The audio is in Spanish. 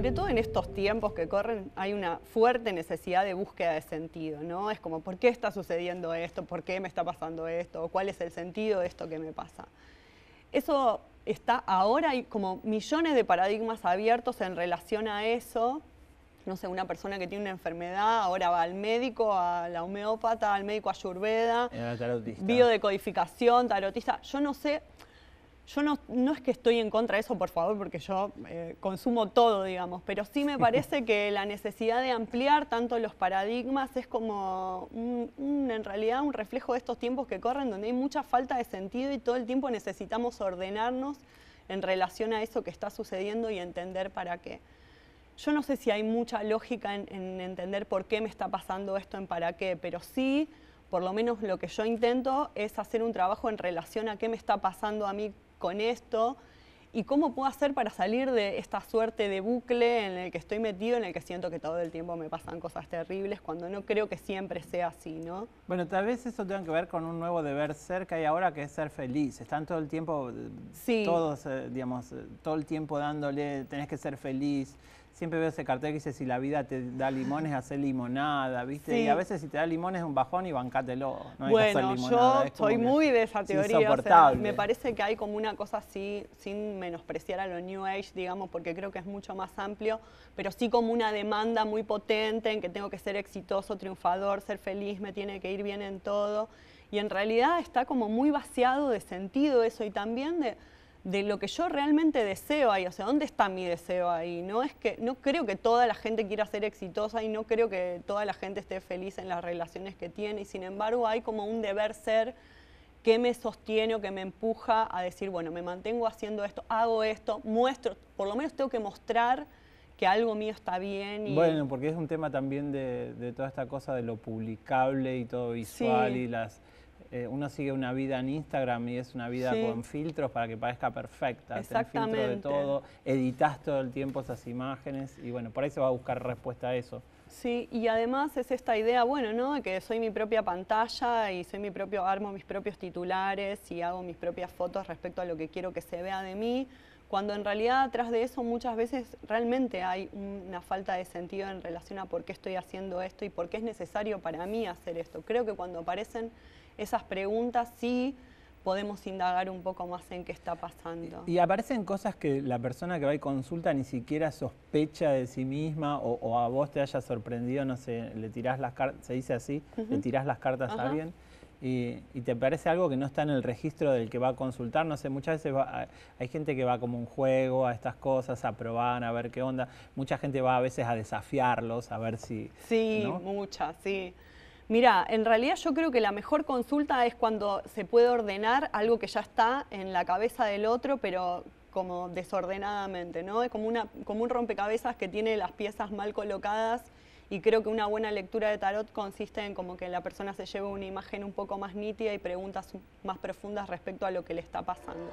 sobre todo en estos tiempos que corren, hay una fuerte necesidad de búsqueda de sentido, ¿no? Es como, ¿por qué está sucediendo esto? ¿Por qué me está pasando esto? ¿Cuál es el sentido de esto que me pasa? Eso está ahora, hay como millones de paradigmas abiertos en relación a eso. No sé, una persona que tiene una enfermedad ahora va al médico, a la homeópata, al médico ayurveda, biodecodificación, tarotista. Yo no sé, yo no, es que estoy en contra de eso, por favor, porque yo eh, consumo todo, digamos, pero sí me parece que la necesidad de ampliar tanto los paradigmas es como en realidad un reflejo de estos tiempos que corren, donde hay mucha falta de sentido y todo el tiempo necesitamos ordenarnos en relación a eso que está sucediendo y entender para qué. Yo no sé si hay mucha lógica en entender por qué me está pasando esto en para qué, pero sí por lo menos lo que yo intento es hacer un trabajo en relación a qué me está pasando a mí con esto y cómo puedo hacer para salir de esta suerte de bucle en el que estoy metido, en el que siento que todo el tiempo me pasan cosas terribles, cuando no creo que siempre sea así, ¿no? Bueno, tal vez eso tenga que ver con un nuevo deber ser que hay ahora, que es ser feliz. Están todo el tiempo, sí. todos, eh, digamos, eh, todo el tiempo dándole, tenés que ser feliz, siempre veo ese cartel que dice, si la vida te da limones, hace limonada, ¿viste? Y a veces si te da limones un bajón y bancátelo. No bueno, yo estoy muy de esa teoría. me parece que hay como una cosa así, sin menospreciar a lo New Age, digamos, porque creo que es mucho más amplio, pero sí como una demanda muy potente en que tengo que ser exitoso, triunfador, ser feliz, me tiene que ir bien en todo. Y en realidad está como muy vaciado de sentido eso y también de de lo que yo realmente deseo ahí, o sea, ¿dónde está mi deseo ahí? No es que no creo que toda la gente quiera ser exitosa y no creo que toda la gente esté feliz en las relaciones que tiene y sin embargo hay como un deber ser que me sostiene o que me empuja a decir, bueno, me mantengo haciendo esto, hago esto, muestro, por lo menos tengo que mostrar que algo mío está bien. Y... Bueno, porque es un tema también de, toda esta cosa de lo publicable y todo visual y las eh, uno sigue una vida en Instagram y es una vida con filtros para que parezca perfecta. Exactamente. el filtro de todo, editas todo el tiempo esas imágenes y bueno, por ahí se va a buscar respuesta a eso. Sí, y además es esta idea, bueno, ¿no? De que soy mi propia pantalla y soy mi propio, armo mis propios titulares y hago mis propias fotos respecto a lo que quiero que se vea de mí, cuando en realidad atrás de eso muchas veces realmente hay una falta de sentido en relación a por qué estoy haciendo esto y por qué es necesario para mí hacer esto. Creo que cuando aparecen esas preguntas sí podemos indagar un poco más en qué está pasando. Y aparecen cosas que la persona que va y consulta ni siquiera sospecha de sí misma o, a vos te haya sorprendido, no sé, le tirás las cartas, se dice así, le tirás las cartas a alguien. Y, te parece algo que no está en el registro del que va a consultar, no sé, muchas veces hay gente que va como un juego a estas cosas, a probar, a ver qué onda, mucha gente va a veces a desafiarlos, a ver si... Sí, muchas, sí. Mira, en realidad yo creo que la mejor consulta es cuando se puede ordenar algo que ya está en la cabeza del otro, pero como desordenadamente, ¿no? Es como, una, como un rompecabezas que tiene las piezas mal colocadas y creo que una buena lectura de tarot consiste en como que la persona se lleve una imagen un poco más nítida y preguntas más profundas respecto a lo que le está pasando.